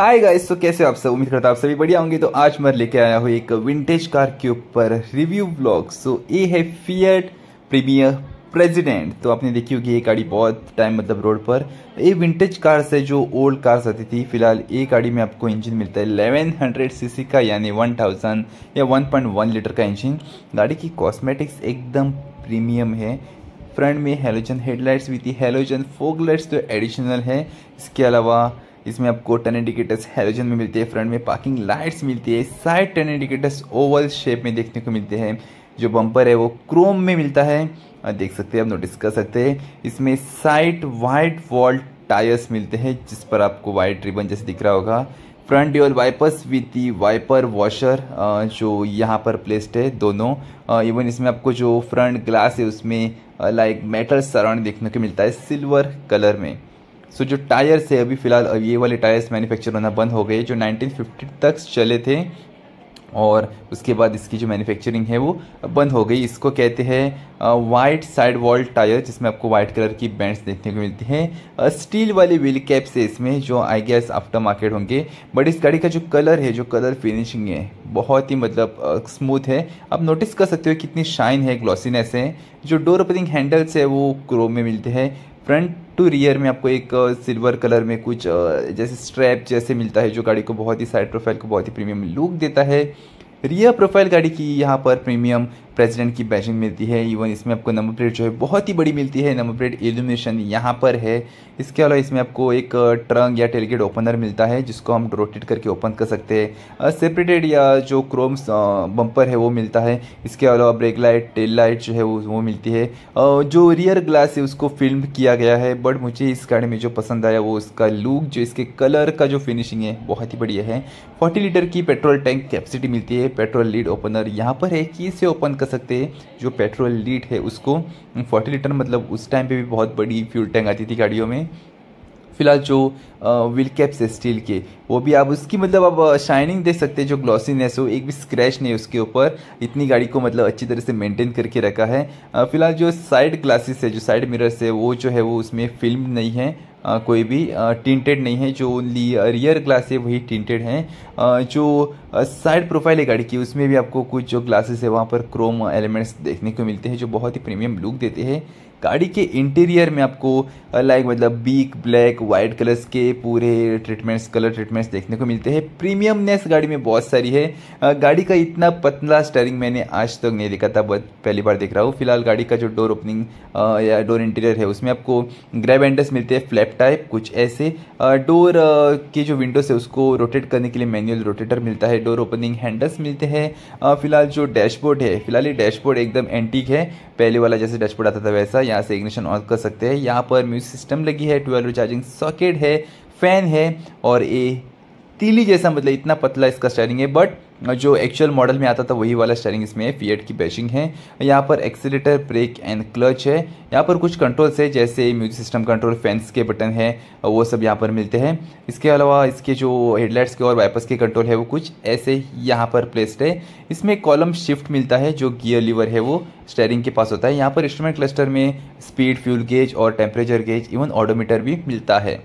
hi guys तो कैसे आप सब उम्मीद करता हूँ आप सभी बढ़िया होंगे तो आज मैं लेके आया हूँ एक विंटेज कार के ऊपर रिव्यू ब्लॉग सो ये है फियट प्रीमियर प्रेसिडेंट तो आपने देखी होगी ये गाड़ी बहुत टाइम मतलब रोड पर ये विंटेज कार से जो ओल्ड कार्स आती थी फिलहाल ये गाड़ी में आपको इंजन मिलता है हंड्रेड सीसी का यानी थाउजेंड या वन लीटर का इंजन गाड़ी की कॉस्मेटिक्स एकदम प्रीमियम है फ्रंट में हेलोजन हेडलाइट्स भी थी हेलोजन फोक तो एडिशनल है इसके अलावा इसमें आपको टर्न इंडिकेटर्स हेलोजन में मिलते हैं फ्रंट में पार्किंग लाइट्स मिलती है side turn indicators oval shape में देखने को मिलते हैं जो बम्पर है वो क्रोम में मिलता है देख सकते हैं आप नोटिस कर सकते हैं इसमें साइड वाइट वॉल्ट टायर्स मिलते हैं जिस पर आपको वाइट रिबन जैसे दिख रहा होगा front dual wipers with the wiper washer जो यहाँ पर प्लेस्ड है दोनों इवन इसमें आपको जो फ्रंट ग्लास है उसमें लाइक मेटल सराउंड देखने को मिलता है सिल्वर कलर में सो जो टायर्स है अभी फ़िलहाल ये वाले टायर्स मैन्युफैक्चर होना बंद हो गए जो 1950 तक चले थे और उसके बाद इसकी जो मैन्युफैक्चरिंग है वो बंद हो गई इसको कहते हैं वाइट साइड वॉल टायर जिसमें आपको वाइट कलर की बैंड्स देखने को मिलती हैं स्टील वाले व्हील कैप्स है इसमें जो आई गैस आफ्टर मार्केट होंगे बट इस गाड़ी का जो कलर है जो कलर फिनिशिंग है बहुत ही मतलब स्मूथ है आप नोटिस कर सकते हो कितनी शाइन है ग्लॉसीनेस है जो डोर ओपनिंग हैंडल्स है वो क्रोम में मिलते हैं फ्रंट टू रियर में आपको एक सिल्वर कलर में कुछ जैसे स्ट्रैप जैसे मिलता है जो गाड़ी को बहुत ही साइड प्रोफाइल को बहुत ही प्रीमियम लुक देता है रियर प्रोफाइल गाड़ी की यहाँ पर प्रीमियम प्रेसिडेंट की बैचिंग मिलती है इवन इसमें आपको नंबर प्लेट जो है बहुत ही बड़ी मिलती है नंबर प्लेट एल्यूमिनेशन यहाँ पर है इसके अलावा इसमें आपको एक ट्रंक या टेलगेट ओपनर मिलता है जिसको हम रोटेट करके ओपन कर सकते हैं सेपरेटेड या जो क्रोम बम्पर है वो मिलता है इसके अलावा ब्रेक लाइट टेल लाइट जो है वो वो मिलती है जो रियर ग्लास है उसको फिल्म किया गया है बट मुझे इस गाड़ी में जो पसंद आया वो उसका लुक जो इसके कलर का जो फिनिशिंग है बहुत ही बढ़िया है फोर्टी लीटर की पेट्रोल टैंक कैपेसिटी मिलती है पेट्रोल लीड ओपनर यहाँ पर है कि इसे ओपन कर सकते हैं जो पेट्रोल लीड है उसको फोर्टी लीटर मतलब उस टाइम पे भी बहुत बड़ी फ्यूल टैंक आती थी गाड़ियों में फिलहाल जो व्हील कैप्स है स्टील के वो भी आप उसकी मतलब आप शाइनिंग देख सकते हैं जो ग्लॉसीनेस हो एक भी स्क्रैच नहीं उसके ऊपर इतनी गाड़ी को मतलब अच्छी तरह से मेंटेन करके रखा है फिलहाल जो साइड ग्लासेस है जो साइड मिरर्स है वो जो है वो उसमें फिल्म नहीं है आ, कोई भी टिंटेड नहीं है जो रियर ग्लास है वही टिंटेड हैं जो साइड प्रोफाइल है गाड़ी की उसमें भी आपको कुछ जो ग्लासेस है वहाँ पर क्रोम एलिमेंट्स देखने को मिलते हैं जो बहुत ही प्रीमियम लुक देते हैं गाड़ी के इंटीरियर में आपको लाइक मतलब बीक ब्लैक वाइट कलर्स के पूरे ट्रीटमेंट्स कलर ट्रीटमेंट्स देखने को मिलते हैं प्रीमियमनेस गाड़ी में बहुत सारी है गाड़ी का इतना पतला स्टेयरिंग मैंने आज तक तो नहीं देखा था बहुत पहली बार देख रहा हूँ फिलहाल गाड़ी का जो डोर ओपनिंग या डोर इंटीरियर है उसमें आपको ग्रैब एंडस मिलते हैं फ्लैप टैप टाइप कुछ ऐसे डोर के जो विंडोज़ है उसको रोटेट करने के लिए मैनुअल रोटेटर मिलता है डोर ओपनिंग हैंडल्स मिलते हैं फिलहाल जो डैशबोर्ड है फिलहाल ये डैशबोर्ड एकदम एंटीक है पहले वाला जैसे डैशबोर्ड आता था वैसा यहाँ से इग्निशन ऑन कर सकते हैं यहाँ पर म्यूजिक सिस्टम लगी है ट्वेल्व चार्जिंग सॉकेट है फैन है और ये तीली जैसा मतलब इतना पतला इसका स्टेयरिंग है बट जो एक्चुअल मॉडल में आता था वही वाला स्टेयरिंग इसमें है फीएट की बैशिंग है यहाँ पर एक्सीटर ब्रेक एंड क्लच है यहाँ पर कुछ कंट्रोल्स है जैसे म्यूजिक सिस्टम कंट्रोल फैंस के बटन है वो सब यहाँ पर मिलते हैं इसके अलावा इसके जो हेडलाइट्स के और वाइपर्स के कंट्रोल है वो कुछ ऐसे यहाँ पर प्लेस्ड है इसमें कॉलम शिफ्ट मिलता है जो गियर लीवर है वो स्टेयरिंग के पास होता है यहाँ पर इंस्ट्रूमेंट क्लस्टर में स्पीड फ्यूल गेज और टेम्परेचर गेज इवन ऑडोमीटर भी मिलता है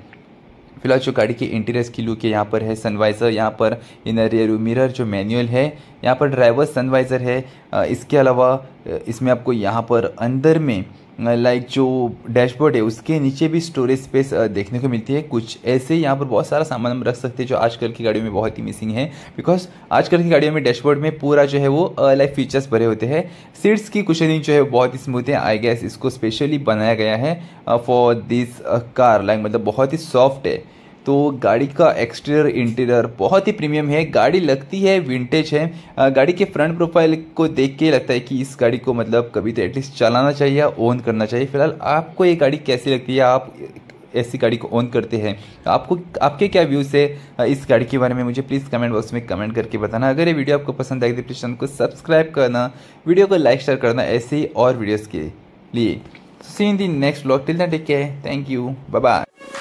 फिलहाल जो गाड़ी के इंटीरियर की लुक है यहाँ पर है सनवाइज़र यहाँ पर इनर रियर मिरर जो मैनुअल है यहाँ पर ड्राइवर सनवाइज़र है इसके अलावा इसमें आपको यहाँ पर अंदर में लाइक जो डैशबोर्ड है उसके नीचे भी स्टोरेज स्पेस देखने को मिलती है कुछ ऐसे यहाँ पर बहुत सारा सामान हम रख सकते हैं जो आजकल की गाड़ियों में बहुत ही मिसिंग है बिकॉज आजकल की गाड़ियों में डैशबोर्ड में पूरा जो है वो लाइक फीचर्स भरे होते हैं सीट्स की कुशनिंग जो है बहुत ही स्मूथ है आई गैस इसको स्पेशली बनाया गया है फॉर दिस कार लाइक मतलब बहुत ही सॉफ्ट है तो गाड़ी का एक्सटीरियर इंटीरियर बहुत ही प्रीमियम है गाड़ी लगती है विंटेज है गाड़ी के फ्रंट प्रोफाइल को देख के लगता है कि इस गाड़ी को मतलब कभी तो एटलीस्ट चलाना चाहिए ओन करना चाहिए फिलहाल आपको ये गाड़ी कैसी लगती है आप ऐसी गाड़ी को ओन करते हैं आपको आपके क्या व्यूज़ है इस गाड़ी के बारे में मुझे प्लीज़ कमेंट बॉक्स में कमेंट करके बताना अगर ये वीडियो आपको पसंद आएगी तो प्लीज़ चैनल को सब्सक्राइब करना वीडियो को लाइक शेयर करना ऐसे ही और वीडियोज़ के लिए see in the next blog till take care thank you bye